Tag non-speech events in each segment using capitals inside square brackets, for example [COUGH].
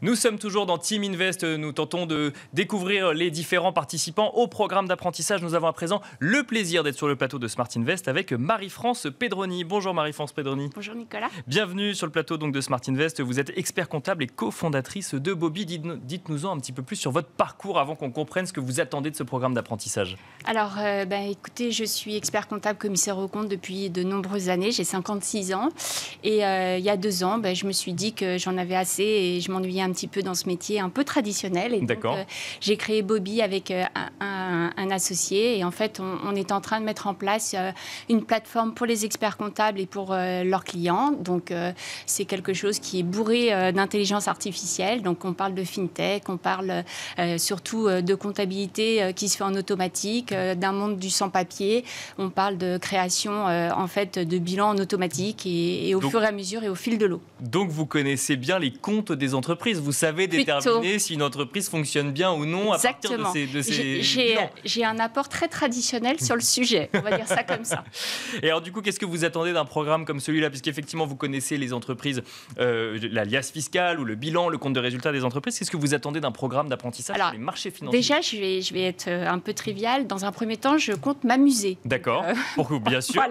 Nous sommes toujours dans Team Invest. Nous tentons de découvrir les différents participants au programme d'apprentissage. Nous avons à présent le plaisir d'être sur le plateau de Smart Invest avec Marie-France Pedroni. Bonjour Marie-France Pedroni. Bonjour Nicolas. Bienvenue sur le plateau donc de Smart Invest. Vous êtes expert comptable et cofondatrice de Bobby. Dites-nous-en un petit peu plus sur votre parcours avant qu'on comprenne ce que vous attendez de ce programme d'apprentissage. Alors, euh, bah, écoutez, je suis expert comptable commissaire aux comptes depuis de nombreuses années. J'ai 56 ans. Et euh, il y a deux ans, bah, je me suis dit que j'en avais assez et je m'ennuyais un petit peu dans ce métier un peu traditionnel. Et donc, euh, j'ai créé Bobby avec euh, un, associé. Et en fait, on, est en train de mettre en place euh, une plateforme pour les experts comptables et pour leurs clients. Donc, c'est quelque chose qui est bourré d'intelligence artificielle. Donc, on parle de fintech, on parle surtout de comptabilité qui se fait en automatique, d'un monde du sans-papier. On parle de création, en fait, de bilan en automatique et, au fur et à mesure et au fil de l'eau. Donc, vous connaissez bien les comptes des entreprises vous savez déterminer si une entreprise fonctionne bien ou non à partir de ces. ces J'ai un apport très traditionnel sur le sujet. On va dire ça comme ça. [LAUGHS] Et alors, du coup, qu'est-ce que vous attendez d'un programme comme celui-là Puisqu'effectivement, vous connaissez les entreprises, euh, la liasse fiscale ou le bilan, le compte de résultat des entreprises. Qu'est-ce que vous attendez d'un programme d'apprentissage sur les marchés financiers Déjà, je vais, je vais être euh, un peu trivial. Dans un premier temps, je compte m'amuser. D'accord. Euh, Pour bien [LAUGHS] sûr.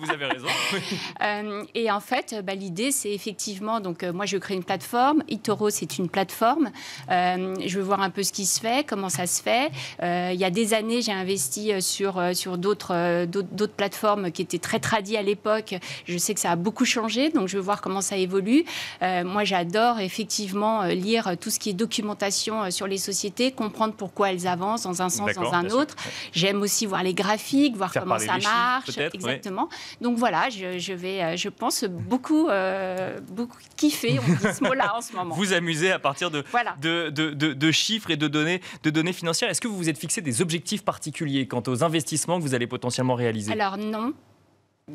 vous avez raison. [LAUGHS] Euh, et en fait, bah, l'idée, c'est effectivement, donc moi, je crée une plateforme. Itoro, c'est une plateforme. Euh, je veux voir un peu ce qui se fait, comment ça se fait. Euh, il y a des années, j'ai investi euh, sur, sur d'autres, d'autres, plateformes qui étaient très tradies à l'époque. Je sais que ça a beaucoup changé, donc je veux voir comment ça évolue. moi, j'adore effectivement lire tout ce qui est documentation sur les sociétés, comprendre pourquoi elles avancent dans un sens, dans un autre. J'aime aussi voir les graphiques, voir comment ça marche. exactement. Donc voilà, je, vais, je pense, beaucoup, beaucoup kiffer, on dit ce mot-là en ce moment. Vous amusez à partir de, chiffres et de données, de données financières. Est-ce que vous vous êtes fixé des objectifs particuliers quant aux investissements que vous allez potentiellement réaliser Alors non,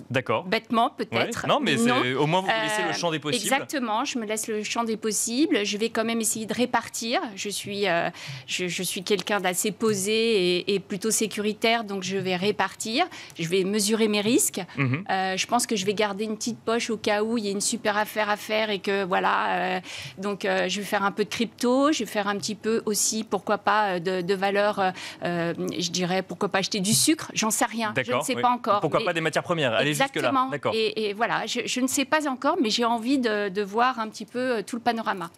D'accord. Bêtement, peut-être. Non, mais au moins vous, me laissez le euh, champ des possibles. Exactement, je me laisse le champ des possibles. Je vais quand même essayer de répartir. Je suis, euh, je, suis quelqu'un d'assez posé et, plutôt sécuritaire, donc je vais répartir. Je vais mesurer mes risques. Mhm. Euh, je pense que je vais garder une petite poche au cas où il y a une super affaire à faire et que voilà. donc je vais faire un peu de crypto. Je vais faire un petit peu aussi, pourquoi pas, de, valeur. je dirais, pourquoi pas acheter du sucre J'en sais rien. Je ne sais pas encore. Pourquoi pas des matières premières Exactement. Et, voilà, je, ne sais pas encore, mais j'ai envie de, voir un petit peu euh, tout le panorama.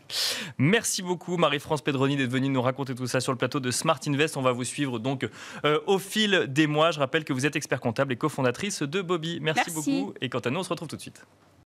Merci beaucoup, Marie-France Pedroni, d'être venue nous raconter tout ça sur le plateau de Smart Invest. On va vous suivre donc euh, au fil des mois. Je rappelle que vous êtes expert comptable et cofondatrice de Bobby. Merci. beaucoup. Et quant à nous, on se retrouve tout de suite.